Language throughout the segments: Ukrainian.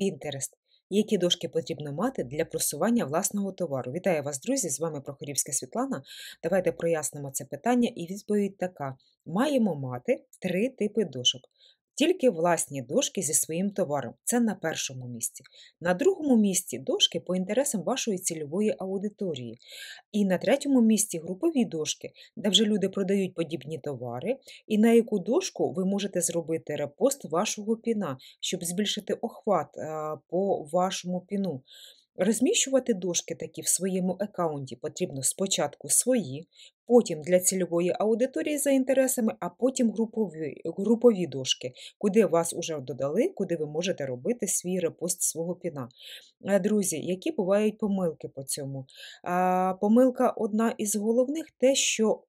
Пінтерест. Які дошки потрібно мати для просування власного товару? Вітаю вас, друзі! З вами Прохорівська Світлана. Давайте прояснимо це питання, і відповідь така: маємо мати три типи дошок: тільки власні дошки зі своїм товаром. Це на першому місці. На другому місці дошки по інтересам вашої цільової аудиторії. І на третьому місці групові дошки, де вже люди продають подібні товари, і на яку дошку ви можете зробити репост вашого піна, щоб збільшити охват е, по вашому піну. Розміщувати дошки такі в своєму аккаунті потрібно спочатку свої, потім для цільової аудиторії за інтересами, а потім групові групові дошки, куди вас уже додали, куди ви можете робити свій репост свого піна. Е, друзі, які бувають помилки по цьому? Помилка одна із головних те, що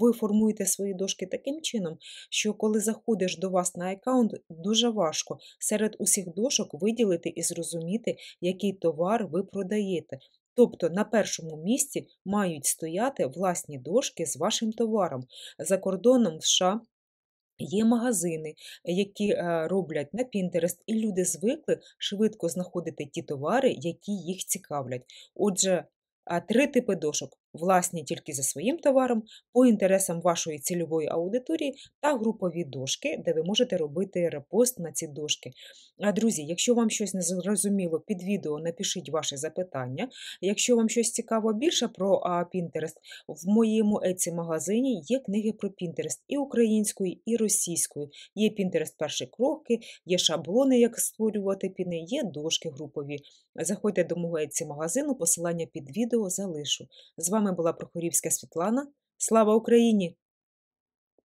ви формуєте свої дошки таким чином, що коли заходиш до вас на аккаунт, дуже важко серед усіх дошок виділити і зрозуміти, який товар ви продаєте. Тобто на першому місці мають стояти власні дошки з вашим товаром. За кордоном в США є магазини, які е, роблять на Pinterest, і люди звикли швидко знаходити ті товари, які їх цікавлять. Отже, е, три типи дошок: власні тільки за своїм товаром, по інтересам вашої цільової аудиторії та групові дошки, де ви можете робити репост на ці дошки. А Друзі, якщо вам щось не зрозуміло під відео, напишіть ваше запитання. Якщо вам щось цікаво більше про Pinterest, в моєму еці магазині є книги про Pinterest і українською, і російською. Є Pinterest перші кроки, є шаблони, як створювати піни, є дошки групові. Заходьте до мого еці магазину, посилання під відео залишу. З вами вами була Прохорівська Світлана. Слава Україні!